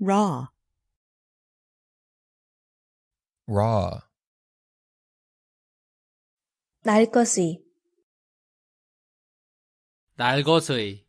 raw raw 날 것의 날 것의